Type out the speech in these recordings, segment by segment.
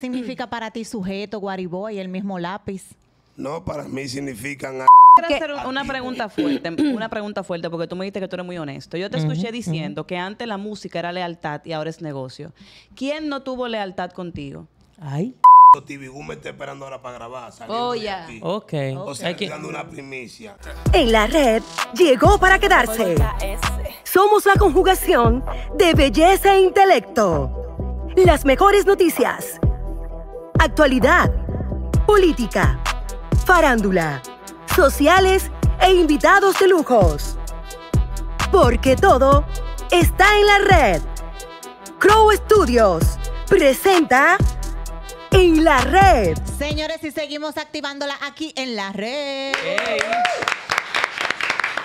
significa mm. para ti sujeto, guariboy, el mismo lápiz? No, para mí significan... Quiero hacer una pregunta fuerte, una pregunta fuerte, porque tú me dijiste que tú eres muy honesto. Yo te escuché diciendo que antes la música era lealtad y ahora es negocio. ¿Quién no tuvo lealtad contigo? Ay. TV me está esperando ahora para grabar. Oh, Ok. O sea, okay. una primicia. En la red llegó para quedarse. Somos la conjugación de belleza e intelecto. Las mejores noticias actualidad, política, farándula, sociales e invitados de lujos. Porque todo está en la red. Crow Studios presenta En la red. Señores, y seguimos activándola aquí en la red.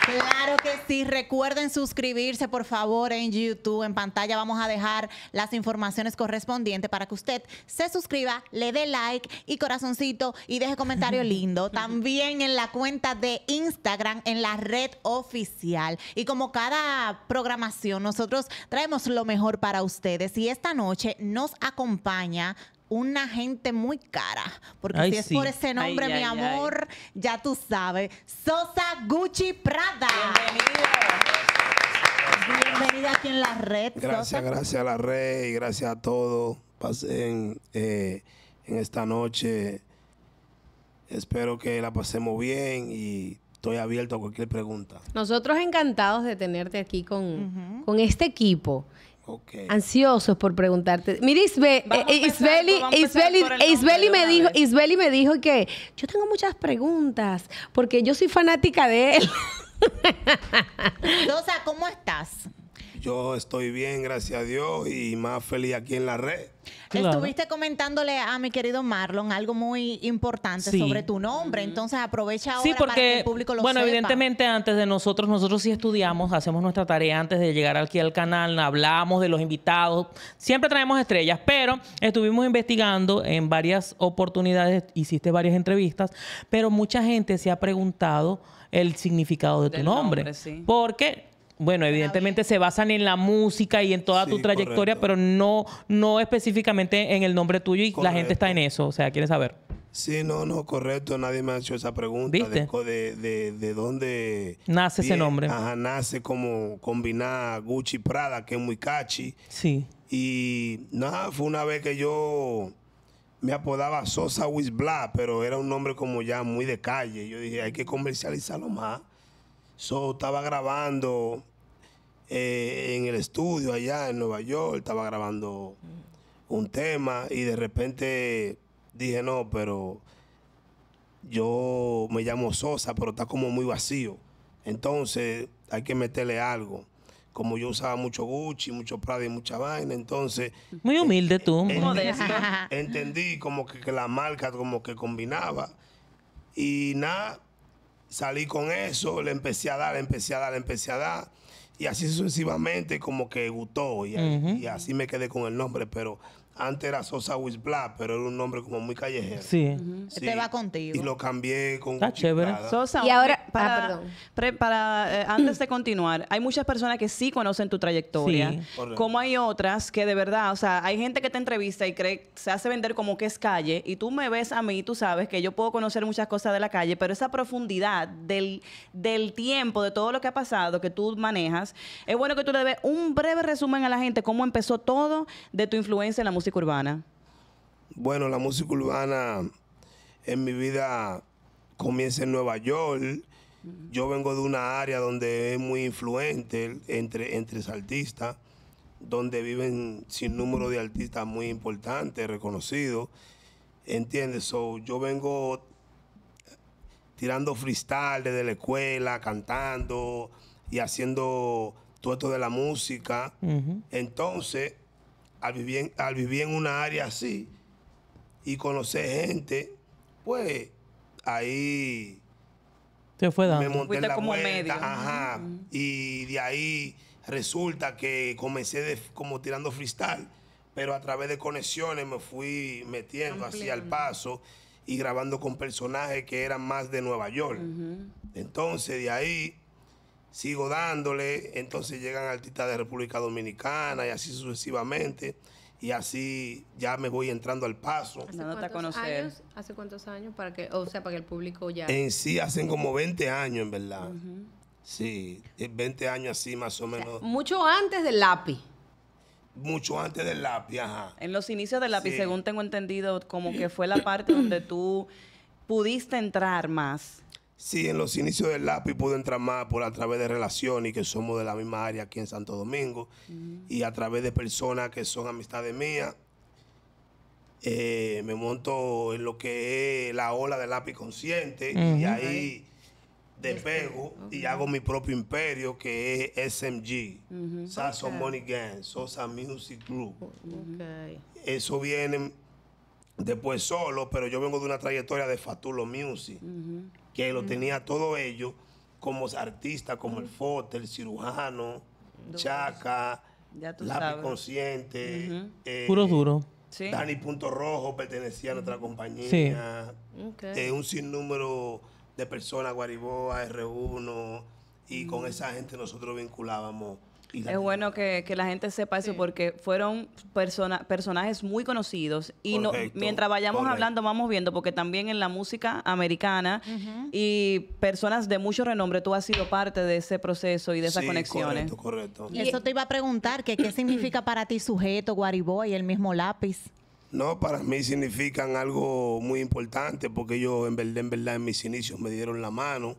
Claro que sí. Recuerden suscribirse, por favor, en YouTube. En pantalla vamos a dejar las informaciones correspondientes para que usted se suscriba, le dé like y corazoncito y deje comentario lindo. También en la cuenta de Instagram, en la red oficial. Y como cada programación, nosotros traemos lo mejor para ustedes. Y esta noche nos acompaña una gente muy cara. Porque si es por ese nombre, mi amor, ya tú sabes. Sosa Gucci Prada. Bienvenido. Bienvenida aquí en la red. Gracias, gracias a la red y gracias a todos. Pasen eh, en esta noche. Espero que la pasemos bien y estoy abierto a cualquier pregunta. Nosotros encantados de tenerte aquí con, con este equipo Ansiosos por preguntarte. Mira, eh, eh, Isbeli, Isbeli, Isbeli me dijo, Isbeli me dijo que yo tengo muchas preguntas porque yo soy fanática de él. Rosa, ¿cómo estás? yo estoy bien, gracias a Dios, y más feliz aquí en la red. Estuviste comentándole a mi querido Marlon algo muy importante sobre tu nombre, entonces aprovecha ahora sí, porque, para que el público lo bueno, evidentemente antes de nosotros, nosotros sí estudiamos, hacemos nuestra tarea antes de llegar aquí al canal, hablamos de los invitados, siempre traemos estrellas, pero estuvimos investigando en varias oportunidades, hiciste varias entrevistas, pero mucha gente se ha preguntado el significado de tu nombre, porque bueno, evidentemente se basan en la música y en toda tu trayectoria, pero no, no específicamente en el nombre tuyo y la gente está en eso, o sea, quiere saber. Sí, no, no, correcto, nadie me ha hecho esa pregunta. ¿Viste? De, dónde nace ese nombre. Ajá, nace como combinar Gucci Prada, que es muy catchy. Sí. Y nada, fue una vez que yo me apodaba Sosa Wisbla, pero era un nombre como ya muy de calle. Yo dije, hay que comercializarlo más. Sosa estaba grabando eh, en el estudio allá en Nueva York, estaba grabando un tema y de repente dije, no, pero yo me llamo Sosa, pero está como muy vacío. Entonces hay que meterle algo. Como yo usaba mucho Gucci, mucho Prada y mucha vaina, entonces... Muy humilde tú. Entendí como que, que, la marca como que combinaba. Y nada, salí con eso, le empecé a dar, le empecé a dar, le empecé a dar y así sucesivamente como que gustó y, así me quedé con el nombre, pero antes era Sosa with Black, pero era un nombre como muy callejero. Sí. Te este va contigo. Y lo cambié con Está chévere. Sosa, y ahora, ah, perdón. Eh, antes de continuar, hay muchas personas que sí conocen tu trayectoria. Como hay otras que de verdad, o sea, hay gente que te entrevista y cree, se hace vender como que es calle. Y tú me ves a mí, tú sabes que yo puedo conocer muchas cosas de la calle, pero esa profundidad del, del tiempo, de todo lo que ha pasado, que tú manejas, es bueno que tú le des un breve resumen a la gente cómo empezó todo de tu influencia en la música urbana? Bueno, la música urbana en mi vida comienza en Nueva York. Yo vengo de una área donde es muy influente entre, entre artistas, donde viven sin número de artistas muy importantes, reconocidos. ¿Entiendes? yo vengo tirando freestyle desde la escuela, cantando y haciendo todo esto de la música. Entonces, al vivir, al en una área así y conocer gente, pues ahí Me monté en la como vuelta, ajá, y de ahí resulta que comencé como tirando freestyle, pero a través de conexiones me fui metiendo hacia el paso y grabando con personajes que eran más de Nueva York. Entonces de ahí sigo dándole, entonces llegan artistas de República Dominicana y así sucesivamente. Y así ya me voy entrando al paso. ¿Hace cuántos, Años, ¿Hace cuántos años? Para que, o sea, para que el público ya... En sí, hacen como 20 años, en verdad. Sí, 20 eh, años así más o menos. mucho antes del lápiz mucho antes del lápiz, ajá. En los inicios del lápiz, según tengo entendido, como que fue la parte donde tú pudiste entrar más. Sí, en los inicios del lápiz pude entrar más por a través de relaciones que somos de la misma área aquí en Santo Domingo y a través de personas que son amistades mías. Eh, me monto en lo que es la ola del lápiz consciente y ahí despego y hago mi propio imperio que es SMG, uh Money Gang, Sosa Music Group. Eso viene después solo, pero yo vengo de una trayectoria de Fatulo Music, que lo tenía todo ello como artista, como el Fote, el cirujano, Chaca, Lápiz Consciente. Eh, Puro duro. Dani Punto Rojo pertenecía a nuestra compañía. Eh, un sinnúmero de personas, Guariboa, R1, y con esa gente nosotros vinculábamos es bueno que, la gente sepa eso porque fueron personajes muy conocidos y mientras vayamos hablando vamos viendo porque también en la música americana y personas de mucho renombre tú has sido parte de ese proceso y de esas sí, conexiones. Correcto, correcto. Y eso te iba a preguntar, que qué significa para ti sujeto, guariboy, el mismo lápiz. No, para mí significan algo muy importante porque yo en verdad, en verdad en mis inicios me dieron la mano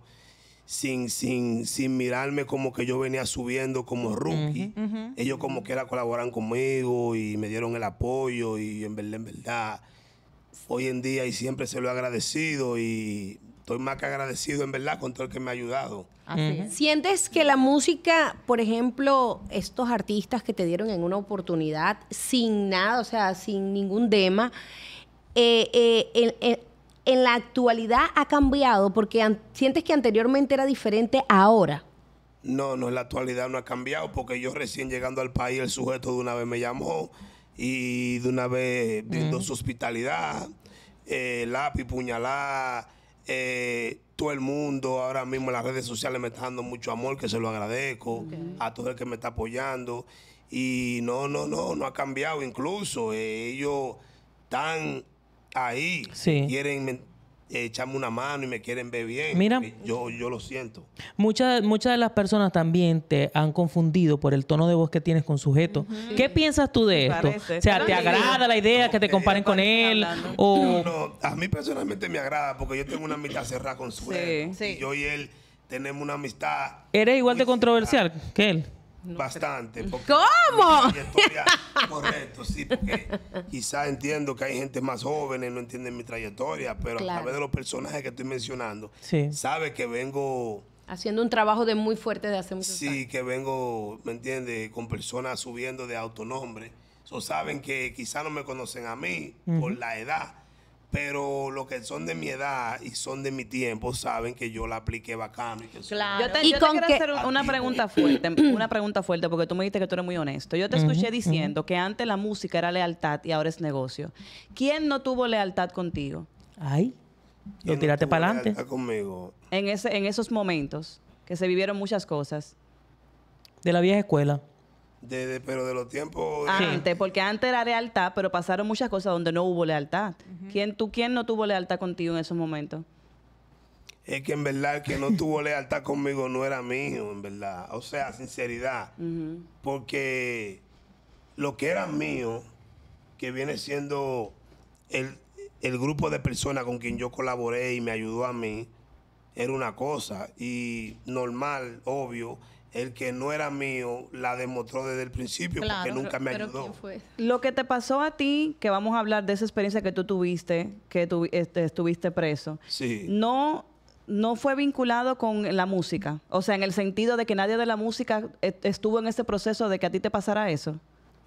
sin, sin, mirarme como que yo venía subiendo como rookie. Ellos como que era colaboran conmigo y me dieron el apoyo y en verdad, en verdad, hoy en día y siempre se lo he agradecido y estoy más que agradecido en verdad con todo el que me ha ayudado. ¿Sientes que la música, por ejemplo, estos artistas que te dieron en una oportunidad sin nada, o sea, sin ningún tema, eh, eh, eh, en la actualidad ha cambiado? Porque sientes que anteriormente era diferente ahora. No, no, en la actualidad no ha cambiado porque yo recién llegando al país el sujeto de una vez me llamó y de una vez viendo mm. su hospitalidad, eh, lápiz, puñalada, eh, todo el mundo ahora mismo en las redes sociales me está dando mucho amor, que se lo agradezco a todo el que me está apoyando. Y no, no, no, no ha cambiado incluso. Eh, ellos están ahí quieren echarme una mano y me quieren ver bien. Mira, eh, yo, yo lo siento. Muchas, muchas de las personas también te han confundido por el tono de voz que tienes con sujeto. ¿Qué piensas tú de esto? O sea, ¿te, agrada la idea que te eh, comparen con él? O... a mí personalmente me agrada porque yo tengo una amistad cerrada con sujeto. Y yo y él tenemos una amistad. ¿Eres igual de controversial que él? Bastante. Porque ¿Cómo? Correcto, sí, porque quizá entiendo que hay gente más joven no entienden mi trayectoria, pero a través de los personajes que estoy mencionando, sabe que vengo... Haciendo un trabajo de muy fuerte de hace mucho tiempo. Sí, que vengo, ¿me entiende Con personas subiendo de autonombre. o saben que quizá no me conocen a mí por la edad, pero los que son de mi edad y son de mi tiempo saben que yo la apliqué bacán. Y que claro. Yo te, quiero hacer una pregunta fuerte, una pregunta fuerte, porque tú me dijiste que tú eres muy honesto. Yo te escuché diciendo que antes la música era lealtad y ahora es negocio. ¿Quién no tuvo lealtad contigo? Ay, lo tiraste para adelante. conmigo? ese, en esos momentos que se vivieron muchas cosas. De la vieja escuela pero de los tiempos. Antes, porque antes era lealtad, pero pasaron muchas cosas donde no hubo lealtad. ¿Quién, tú, ¿Quién no tuvo lealtad contigo en esos momentos? Es que en verdad el que no tuvo lealtad conmigo no era mío, en verdad. O sea, sinceridad. Porque lo que era mío, que viene siendo el, el grupo de personas con quien yo colaboré y me ayudó a mí, era una cosa. Y normal, obvio, el que no era mío la demostró desde el principio porque nunca me ayudó. Lo que te pasó a ti, que vamos a hablar de esa experiencia que tú tuviste, que este, estuviste preso, no, no fue vinculado con la música. O sea, en el sentido de que nadie de la música estuvo en ese proceso de que a ti te pasara eso.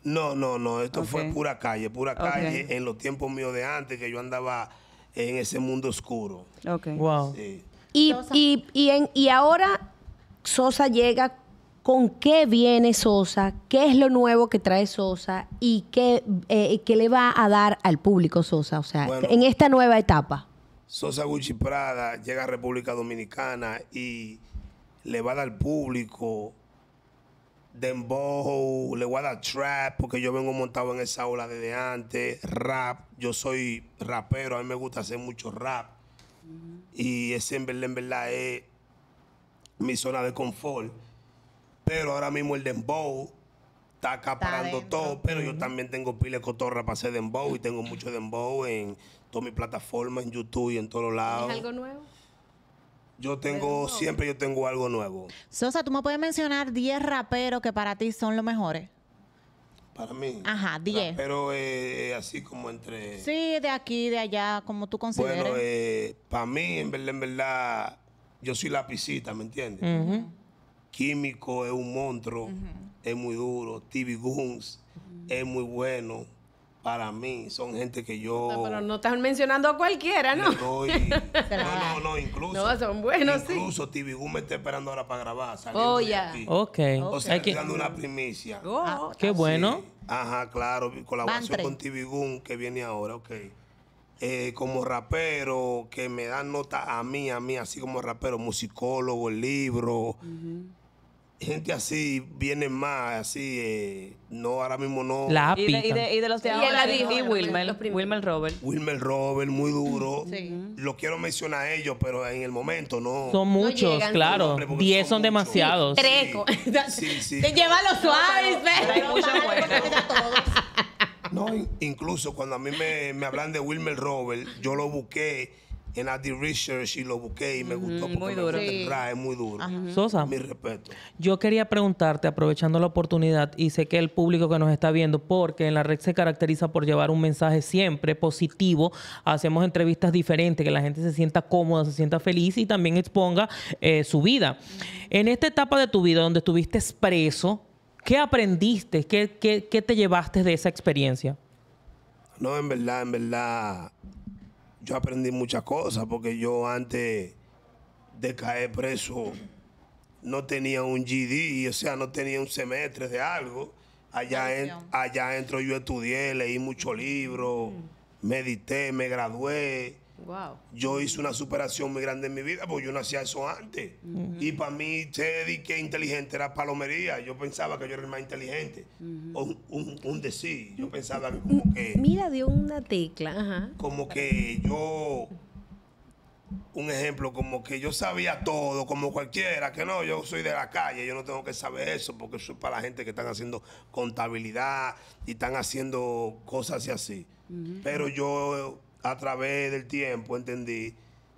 No, no, no, esto fue pura calle, pura calle en los tiempos míos de antes que yo andaba en ese mundo oscuro. Ok. Wow. Y, y, y ahora Sosa llega, con qué viene Sosa, qué es lo nuevo que trae Sosa y qué, eh, le va a dar al público Sosa, o sea, en esta nueva etapa. Sosa Gucci Prada llega a República Dominicana y le va a dar al público dembow, le va a dar trap, porque yo vengo montado en esa ola desde antes, rap, yo soy rapero, a mí me gusta hacer mucho rap. Y ese en verdad, en verdad es mi zona de confort. Pero ahora mismo el dembow está acaparando todo. Pero yo también tengo pile cotorra para hacer dembow y tengo mucho dembow en todas mis plataformas, en YouTube y en todos lados. algo nuevo? Yo tengo, siempre yo tengo algo nuevo. Sosa, ¿tú me puedes mencionar 10 raperos que para ti son los mejores? Para mí. Ajá, 10. Pero eh, así como entre... Sí, de aquí, de allá, como tú consideres. Bueno, eh, para mí, en verdad, en verdad, yo soy lapicita, ¿me entiendes? Químico es un monstruo, es muy duro. TV Goons es muy bueno para mí. Son gente que yo. pero no están mencionando a cualquiera, ¿no? no, no, no, incluso. No, son buenos, incluso sí. TV Guns me está esperando ahora para grabar. Oh, Okay. ok. O sea, estoy dando una primicia. Oh, qué bueno. Ajá, claro, colaboración con TV Goon que viene ahora, ok eh, como rapero, que me dan nota a mí, a mí, así como rapero, musicólogo, el libro. Gente así viene más, así, eh, no, ahora mismo no. La y de, y, de, y de los de ahora, y, Wilmer, Wilmer Robert. Wilmer Robert, muy duro. Sí. Lo quiero mencionar a ellos, pero en el momento no. Son muchos, claro. Diez son, demasiados. Treco. Te lleva los suaves, ve pero, mucha hay muchos Incluso cuando a mí me, hablan de Wilmer Robert, yo lo busqué en Adi Research y lo busqué y me gustó porque muy duro. es muy duro. Sosa, mi respeto. Yo quería preguntarte, aprovechando la oportunidad, y sé que el público que nos está viendo, porque en la red se caracteriza por llevar un mensaje siempre positivo, hacemos entrevistas diferentes, que la gente se sienta cómoda, se sienta feliz y también exponga eh, su vida. En esta etapa de tu vida donde estuviste preso, ¿Qué aprendiste? ¿Qué, te llevaste de esa experiencia? No, en verdad, en verdad, yo aprendí muchas cosas porque yo antes de caer preso no tenía un GD, o sea, no tenía un semestre de algo. Allá, en, allá entro yo estudié, leí muchos libros, mm. medité, me gradué. Wow. Yo hice una superación muy grande en mi vida, porque yo no hacía eso antes. Y para mí, Teddy, que inteligente era palomería. Yo pensaba que yo era el más inteligente. un, de sí. Yo pensaba que como que. Mira, dio una tecla. Como que yo. Un ejemplo, como que yo sabía todo, como cualquiera, que no, yo soy de la calle, yo no tengo que saber eso, porque eso es para la gente que están haciendo contabilidad y están haciendo cosas así. Pero yo a través del tiempo entendí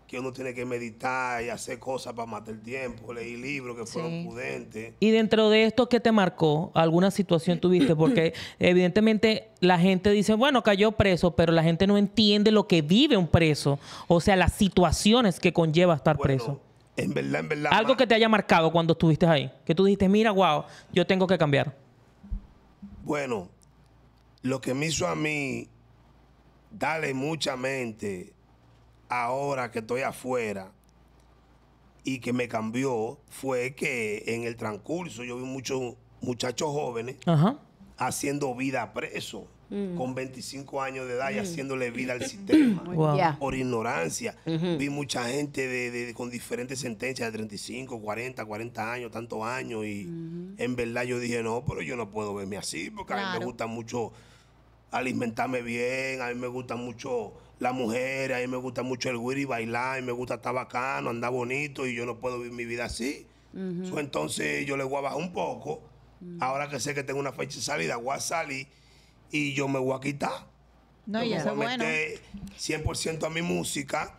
que uno tiene que meditar y hacer cosas para matar el tiempo, leí libros que fueron prudentes. Y dentro de esto, ¿qué te marcó? ¿Alguna situación tuviste? Porque evidentemente la gente dice, bueno, cayó preso, pero la gente no entiende lo que vive un preso, o sea, las situaciones que conlleva estar preso. En verdad, en verdad. Algo que te haya marcado cuando estuviste ahí, que tú dijiste, mira, guau, yo tengo que cambiar. Bueno, lo que me hizo a mí Dale mucha mente ahora que estoy afuera y que me cambió fue que en el transcurso yo vi muchos muchachos jóvenes haciendo vida preso. Mm. Con 25 años de edad y mm. haciéndole vida al sistema por ignorancia. Vi mucha gente con diferentes sentencias de 35, 40, 40 años, tantos años. Y en verdad yo dije, no, pero yo no puedo verme así porque a mí me gusta mucho alimentarme bien, a mí me gusta mucho la mujer, a mí me gusta mucho el y bailar, a mí me gusta estar bacano, andar bonito y yo no puedo vivir mi vida así. entonces yo le voy a bajar un poco. Ahora que sé que tengo una fecha de salida, voy a salir y yo me voy a quitar. No, ya me voy 100% a mi música.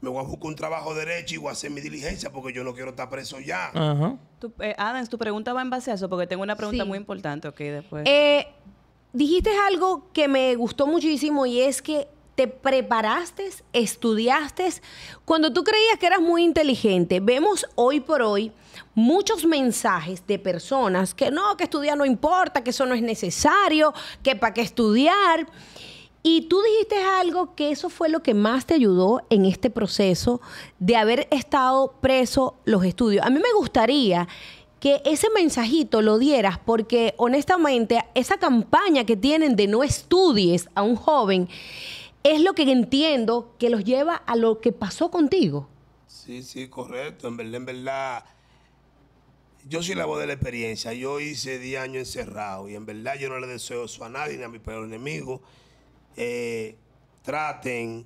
Me voy a buscar un trabajo derecho y voy a hacer mi diligencia porque yo no quiero estar preso ya. Eh, Adams, tu pregunta va en base a eso porque tengo una pregunta muy importante, ok, después. Eh, dijiste algo que me gustó muchísimo y es que te preparaste, estudiaste, cuando tú creías que eras muy inteligente. Vemos hoy por hoy muchos mensajes de personas que no, que estudiar no importa, que eso no es necesario, que para qué estudiar. Y tú dijiste algo que eso fue lo que más te ayudó en este proceso de haber estado preso los estudios. A mí me gustaría que ese mensajito lo dieras, porque honestamente esa campaña que tienen de no estudies a un joven es lo que entiendo que los lleva a lo que pasó contigo. Sí, sí, correcto. En verdad, en verdad, yo soy la voz de la experiencia. Yo hice 10 años encerrado y en verdad yo no le deseo eso a nadie ni a mi peor enemigo. Eh, traten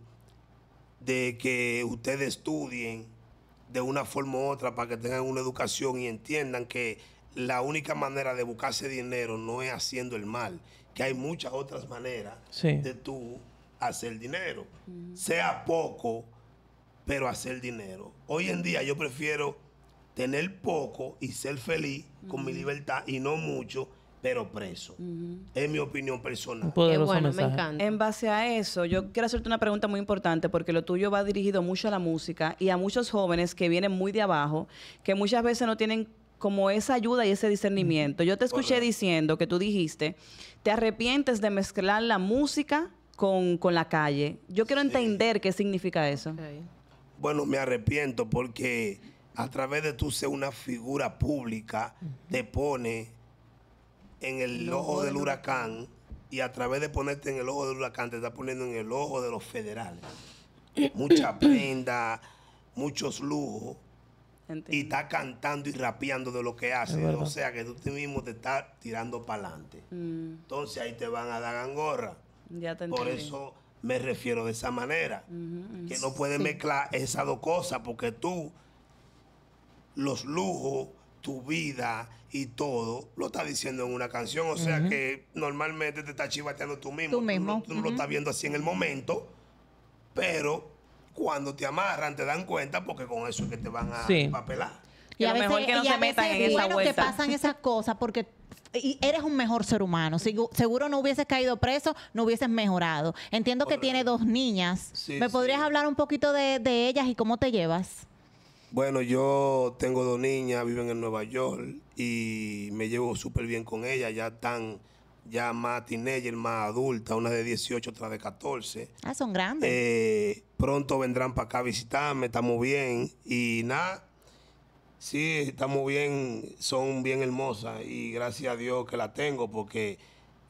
de que ustedes estudien, de una forma u otra para que tengan una educación y entiendan que la única manera de buscarse dinero no es haciendo el mal, que hay muchas otras maneras de tú hacer dinero, sea poco, pero hacer dinero. Hoy en día yo prefiero tener poco y ser feliz con mi libertad y no mucho pero preso. Es mi opinión personal. bueno, me encanta. En base a eso, yo quiero hacerte una pregunta muy importante porque lo tuyo va dirigido mucho a la música y a muchos jóvenes que vienen muy de abajo, que muchas veces no tienen como esa ayuda y ese discernimiento. Yo te escuché diciendo que tú dijiste, te arrepientes de mezclar la música con, la calle. Yo quiero entender qué significa eso. Bueno, me arrepiento porque a través de tú ser una figura pública, te pone en el, ojo, del, huracán, y a través de ponerte en el ojo del huracán te está poniendo en el ojo de los federales. Mucha prenda, muchos lujos. Y está cantando y rapeando de lo que hace. O sea que tú mismo te estás tirando para adelante. Mm. Entonces ahí te van a dar gangorra. Por eso me refiero de esa manera. Que no puedes mezclar esas dos cosas porque tú, los lujos tu vida y todo, lo está diciendo en una canción. O sea que normalmente te está chivateando tú mismo. Tú mismo. Tú, lo estás viendo así en el momento, pero cuando te amarran te dan cuenta porque con eso es que te van a papelar. Y a, mejor que no se metan en esa bueno que pasan esas cosas porque eres un mejor ser humano. Seguro no hubieses caído preso, no hubieses mejorado. Entiendo que tiene dos niñas. ¿Me podrías hablar un poquito de, de ellas y cómo te llevas? Bueno, yo tengo dos niñas, viven en Nueva York y me llevo súper bien con ellas. Ya están ya más teenager, más adulta, una de 18, otra de 14. Ah, son grandes. Eh, pronto vendrán para acá a visitarme, estamos bien. Y nada, sí, estamos bien, son bien hermosas y gracias a Dios que las tengo porque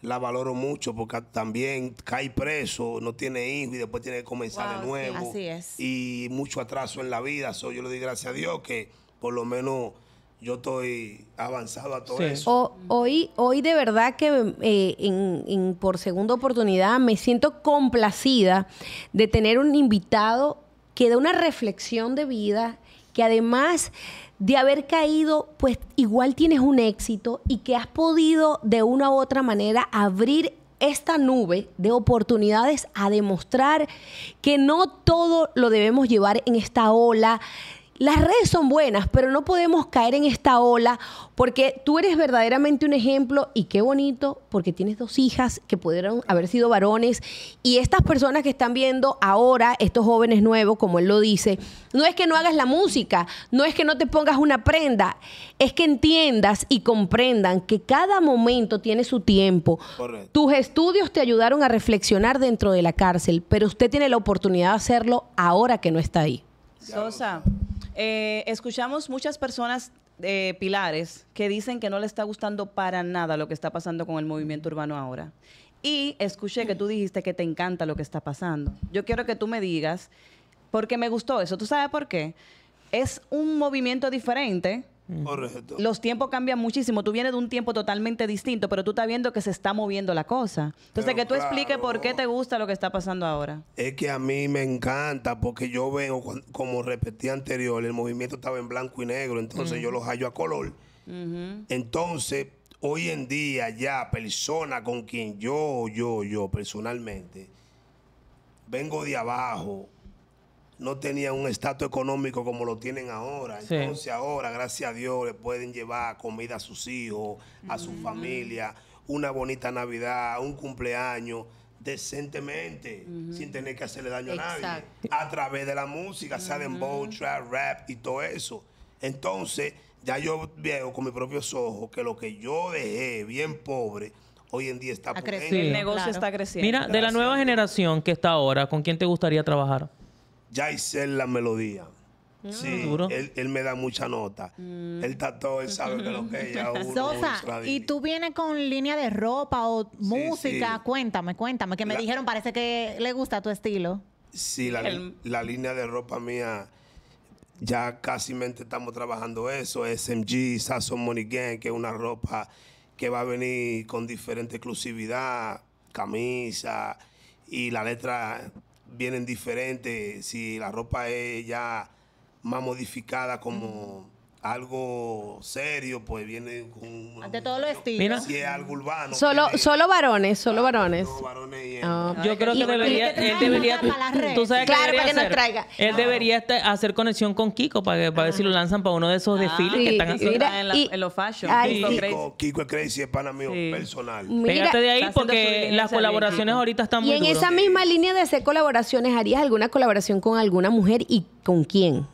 la valoro mucho porque también cae preso, no tiene hijos y después tiene que comenzar de nuevo. Así es. Y mucho atraso en la vida. yo le doy gracias a Dios que por lo menos yo estoy avanzado a todo eso. hoy, hoy de verdad que eh, por segunda oportunidad me siento complacida de tener un invitado que da una reflexión de vida, que además de haber caído, pues igual tienes un éxito y que has podido de una u otra manera abrir esta nube de oportunidades a demostrar que no todo lo debemos llevar en esta ola las redes son buenas, pero no podemos caer en esta ola porque tú eres verdaderamente un ejemplo y qué bonito porque tienes dos hijas que pudieron haber sido varones y estas personas que están viendo ahora, estos jóvenes nuevos, como él lo dice, no es que no hagas la música, no es que no te pongas una prenda, es que entiendas y comprendan que cada momento tiene su tiempo. Tus estudios te ayudaron a reflexionar dentro de la cárcel, pero usted tiene la oportunidad de hacerlo ahora que no está ahí. Sosa. Eh, escuchamos muchas personas eh, pilares que dicen que no le está gustando para nada lo que está pasando con el movimiento urbano ahora. Y escuché que tú dijiste que te encanta lo que está pasando. Yo quiero que tú me digas, porque me gustó eso. ¿Tú sabes por qué? Es un movimiento diferente los tiempos cambian muchísimo. Tú vienes de un tiempo totalmente distinto, pero tú estás viendo que se está moviendo la cosa. Entonces, que tú expliques por qué te gusta lo que está pasando ahora. Es que a mí me encanta, porque yo veo, como repetí anterior, el movimiento estaba en blanco y negro, entonces yo los hallo a color. Entonces, hoy en día ya, persona con quien yo, yo, yo personalmente, vengo de abajo, no tenían un estatus económico como lo tienen ahora. Entonces ahora, gracias a Dios, le pueden llevar comida a sus hijos, a su mm. familia, una bonita Navidad, un cumpleaños decentemente, sin tener que hacerle daño a nadie, a través de la música, saben, bow, trap, rap y todo eso. Entonces, ya yo veo con mis propios ojos que lo que yo dejé bien pobre, hoy en día está... creciendo. El negocio está creciendo. Mira, de la nueva generación que está ahora, ¿con quién te gustaría trabajar? ya hice la melodía. Ah. sí, Él, me da mucha nota. Mm. Él está todo, él sabe que lo que ella Sosa, y tú vienes con línea de ropa o música. Cuéntame, cuéntame, que me dijeron, parece que le gusta tu estilo. Sí, la, línea de ropa mía, ya casi mente estamos trabajando eso. SMG, Sasson Money Gang, que es una ropa que va a venir con diferente exclusividad, camisa y la letra vienen diferentes, si la ropa es ya más modificada como algo serio, pues vienen con... Ante todos los estilos. Si es algo urbano. Solo, solo varones. Solo ah, varones. Ah, yo creo que debería, él debería, tú sabes claro, para que nos traiga. Él ah. debería este, hacer conexión con Kiko para, para ver si lo ah. lanzan para uno de esos desfiles que están haciendo. en, los fashion. Kiko, es crazy, es pana mío personal. Pégate de ahí porque las colaboraciones ahorita están muy y en esa misma línea de hacer colaboraciones, ¿harías alguna colaboración con alguna mujer y con quién?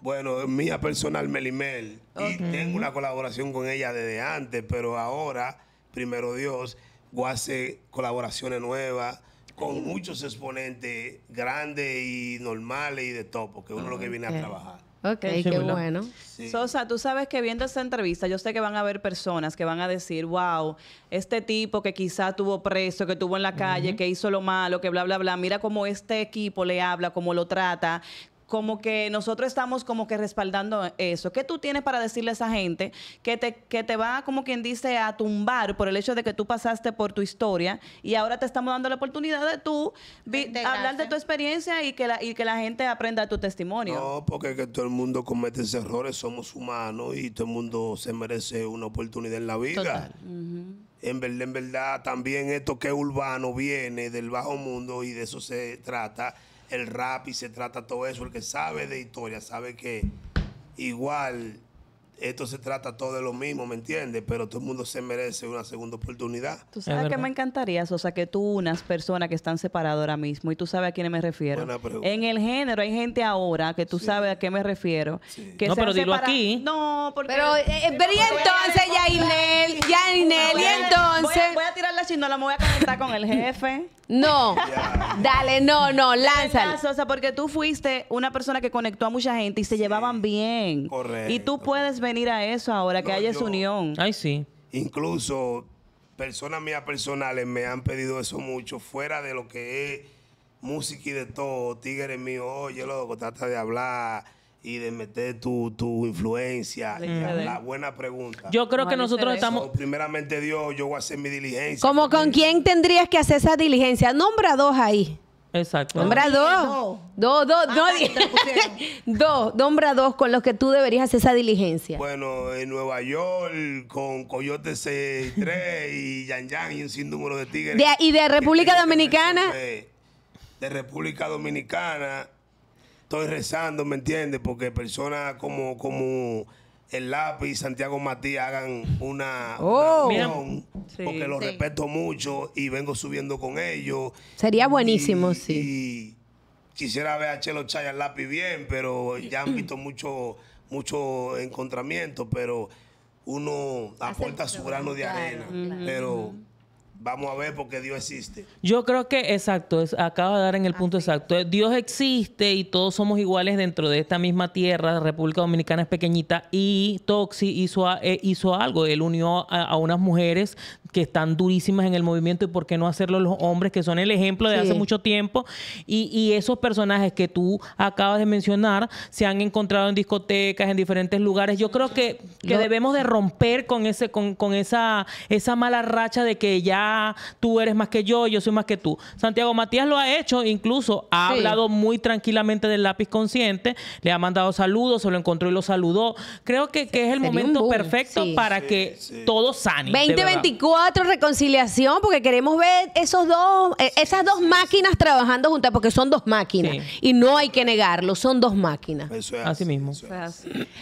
Bueno, mía personal, Melimel. Y tengo una colaboración con ella desde antes, pero ahora, primero Dios, hace colaboraciones nuevas con muchos exponentes grandes y normales y de topo que uno lo que viene a trabajar. Ok, qué bueno. Sosa, tú sabes que viendo esta entrevista, yo sé que van a haber personas que van a decir, wow, este tipo que quizá tuvo preso, que tuvo en la calle, que hizo lo malo, que bla, bla, bla, mira cómo este equipo le habla, cómo lo trata, como que nosotros estamos como que respaldando eso. ¿Qué tú tienes para decirle a esa gente que te, que te va, como quien dice, a tumbar por el hecho de que tú pasaste por tu historia y ahora te estamos dando la oportunidad de tú hablar de tu experiencia y que, la, que la gente aprenda tu testimonio? No, porque que todo el mundo comete errores, somos humanos y todo el mundo se merece una oportunidad en la vida. En verdad, en verdad, también esto que es urbano viene del bajo mundo y de eso se trata el rap y se trata todo eso. El que sabe de historia sabe que igual esto se trata todo de lo mismo, ¿me entiendes? Pero todo el mundo se merece una segunda oportunidad. Tú sabes que me encantaría, o sea, que tú unas personas que están separadas ahora mismo, y tú sabes a quiénes me refiero. En el género hay gente ahora que tú sabes a qué me refiero. no, pero dilo aquí. No, porque... Pero, pero eh, eh, y entonces, Yainel, Yainel, y entonces... Voy a, tirar la chinola, me voy a conectar con el jefe. No, dale, no, no, lánzala. O sea, porque tú fuiste una persona que conectó a mucha gente y se llevaban bien. Correcto. Y tú puedes venir a eso ahora, que hay haya esa unión. Ay, sí. Incluso personas mías personales me han pedido eso mucho, fuera de lo que es música y de todo. Tigres míos, oye, loco, trata de hablar y de meter tu, influencia. la buena pregunta. Yo creo que nosotros estamos... primeramente Dios, yo voy a hacer mi diligencia. ¿Como con quién tendrías que hacer esa diligencia? Nombra dos ahí. Exacto. Nombra dos. Dos, ah, dos, dos. Dos, nombra dos con los que tú deberías hacer esa diligencia. Bueno, en Nueva York, con Coyote 63 y Yan Yan y un sinnúmero de tigres. y de República Dominicana. De, República Dominicana, estoy rezando, ¿me entiendes? Porque personas como, como el lápiz y Santiago Matías hagan una, reunión oh. porque los respeto mucho y vengo subiendo con ellos. Sería buenísimo, sí. quisiera ver a Chelo Chaya al lápiz bien, pero ya han visto mucho, mucho encontramiento, pero uno aporta su grano de arena. pero Vamos a ver porque Dios existe. Yo creo que, exacto, acaba de dar en el punto exacto. Dios existe y todos somos iguales dentro de esta misma tierra. La República Dominicana es pequeñita y Toxi hizo, eh, hizo algo. Él unió a, unas mujeres que están durísimas en el movimiento y por qué no hacerlo los hombres, que son el ejemplo de hace mucho tiempo. Y, esos personajes que tú acabas de mencionar se han encontrado en discotecas, en diferentes lugares. Yo creo que, que debemos de romper con ese, con, con, esa, esa mala racha de que ya tú eres más que yo, yo soy más que tú. Santiago Matías lo ha hecho, incluso ha hablado muy tranquilamente del lápiz consciente, le ha mandado saludos, se lo encontró y lo saludó. Creo que, es el momento perfecto para que todo sane. 2024 reconciliación, porque queremos ver esos dos, eh, esas dos máquinas trabajando juntas, porque son dos máquinas. Y no hay que negarlo, son dos máquinas. así, mismo.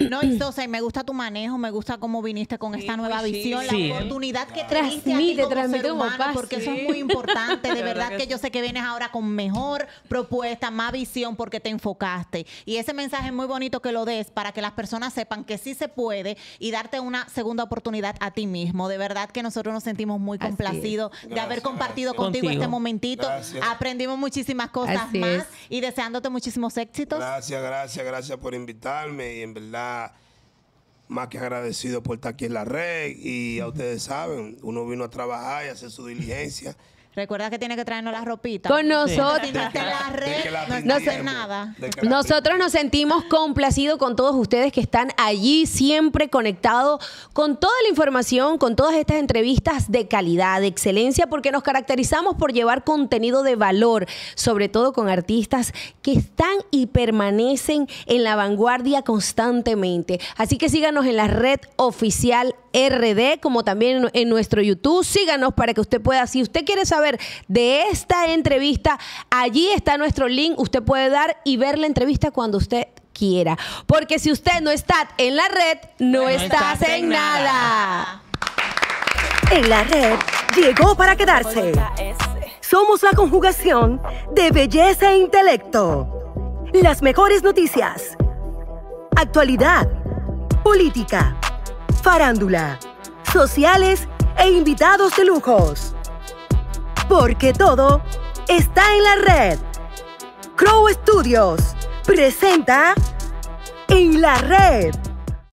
No, y me gusta tu manejo, me gusta cómo viniste con esta nueva visión, la oportunidad que transmite, transmite como, humano, porque eso es muy importante. De, verdad, que, yo sé que vienes ahora con mejor propuesta, más visión, porque te enfocaste. Y ese mensaje es muy bonito que lo des para que las personas sepan que sí se puede y darte una segunda oportunidad a ti mismo. De verdad que nosotros nos sentimos muy complacidos de haber compartido contigo, este momentito. Aprendimos muchísimas cosas más y deseándote muchísimos éxitos. Gracias, gracias, gracias por invitarme y en verdad más que agradecido por estar aquí en la red y a ustedes saben, uno vino a trabajar y a hacer su diligencia. Recuerda que tiene que traernos la ropita. Con nosotros. no sé nada. Nosotros nos sentimos complacidos con todos ustedes que están allí siempre conectados con toda la información, con todas estas entrevistas de calidad, de excelencia, porque nos caracterizamos por llevar contenido de valor, sobre todo con artistas que están y permanecen en la vanguardia constantemente. Así que síganos en la red oficial RD, como también en nuestro YouTube. Síganos para que usted pueda, si usted quiere saber de esta entrevista. Allí está nuestro link. Usted puede dar y ver la entrevista cuando usted quiera. Porque si usted no está en la red, no, estás, en nada. nada. En la red llegó para quedarse. Somos la conjugación de belleza e intelecto. Las mejores noticias. Actualidad. Política. Farándula. Sociales e invitados de lujos. Porque todo está en la red. Crow Studios presenta En la Red.